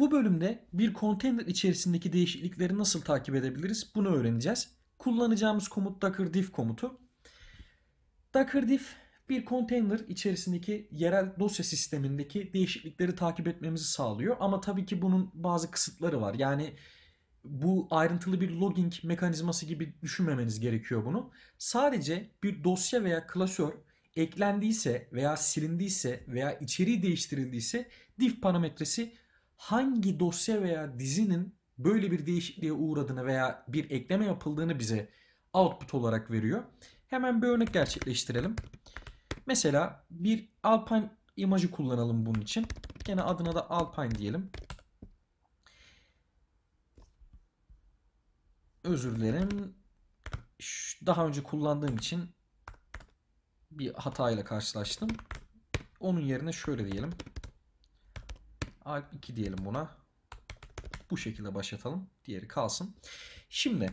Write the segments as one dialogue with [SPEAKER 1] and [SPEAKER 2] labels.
[SPEAKER 1] Bu bölümde bir container içerisindeki değişiklikleri nasıl takip edebiliriz bunu öğreneceğiz. Kullanacağımız komut docker diff komutu. Docker diff bir container içerisindeki yerel dosya sistemindeki değişiklikleri takip etmemizi sağlıyor. Ama tabii ki bunun bazı kısıtları var. Yani bu ayrıntılı bir logging mekanizması gibi düşünmemeniz gerekiyor bunu. Sadece bir dosya veya klasör eklendiyse veya silindiyse veya içeriği değiştirildiyse diff parametresi hangi dosya veya dizinin böyle bir değişikliğe uğradığını veya bir ekleme yapıldığını bize output olarak veriyor. Hemen bir örnek gerçekleştirelim. Mesela bir Alpine imajı kullanalım bunun için. Gene adına da Alpine diyelim. Özür dilerim. Daha önce kullandığım için bir hatayla karşılaştım. Onun yerine şöyle diyelim. A2 diyelim buna. Bu şekilde başlatalım. Diğeri kalsın. Şimdi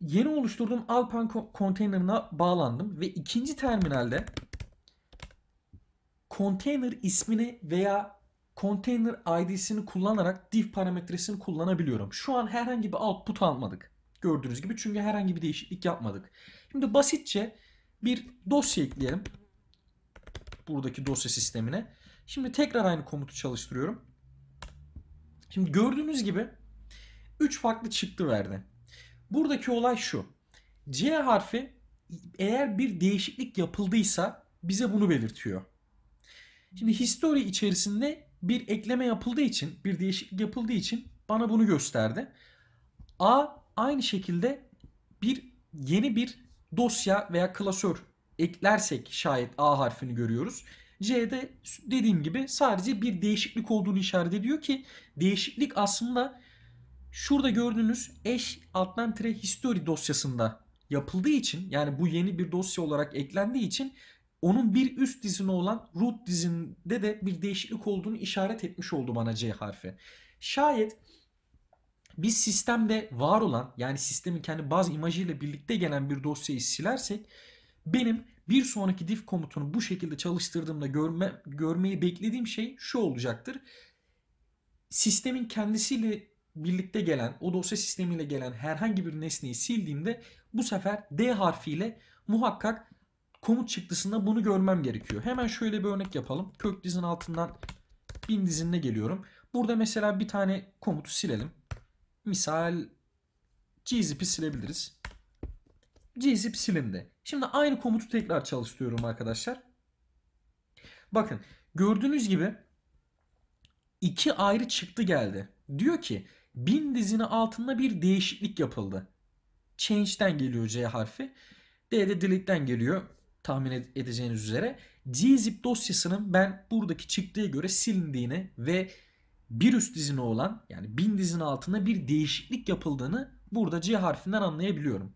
[SPEAKER 1] yeni oluşturduğum Alpan konteynerına bağlandım ve ikinci terminalde konteyner ismini veya konteyner ID'sini kullanarak div parametresini kullanabiliyorum. Şu an herhangi bir output almadık. Gördüğünüz gibi çünkü herhangi bir değişiklik yapmadık. Şimdi basitçe bir dosya ekleyelim. Buradaki dosya sistemine. Şimdi tekrar aynı komutu çalıştırıyorum. Şimdi gördüğünüz gibi 3 farklı çıktı verdi. Buradaki olay şu. C harfi eğer bir değişiklik yapıldıysa bize bunu belirtiyor. Şimdi history içerisinde bir ekleme yapıldığı için, bir değişiklik yapıldığı için bana bunu gösterdi. A aynı şekilde bir yeni bir dosya veya klasör eklersek şayet A harfini görüyoruz. C'de dediğim gibi sadece bir değişiklik olduğunu işaret ediyor ki değişiklik aslında şurada gördüğünüz eş alttan tire history dosyasında yapıldığı için yani bu yeni bir dosya olarak eklendiği için onun bir üst dizine olan root dizinde de bir değişiklik olduğunu işaret etmiş oldu bana C harfi. Şayet bir sistemde var olan yani sistemin kendi baz imajıyla birlikte gelen bir dosyayı silersek benim bir sonraki diff komutunu bu şekilde çalıştırdığımda görme, görmeyi beklediğim şey şu olacaktır. Sistemin kendisiyle birlikte gelen, o dosya sistemiyle gelen herhangi bir nesneyi sildiğimde bu sefer D harfiyle muhakkak komut çıktısında bunu görmem gerekiyor. Hemen şöyle bir örnek yapalım. Kök dizin altından bin dizinine geliyorum. Burada mesela bir tane komutu silelim. Misal gzip'i silebiliriz. Gzip silindi. Şimdi aynı komutu tekrar çalıştırıyorum arkadaşlar. Bakın gördüğünüz gibi iki ayrı çıktı geldi. Diyor ki bin dizinin altında bir değişiklik yapıldı. Change'den geliyor C harfi. D'de delete'den geliyor tahmin edeceğiniz üzere. Gzip dosyasının ben buradaki çıktıya göre silindiğini ve bir üst dizine olan yani bin dizinin altında bir değişiklik yapıldığını burada C harfinden anlayabiliyorum.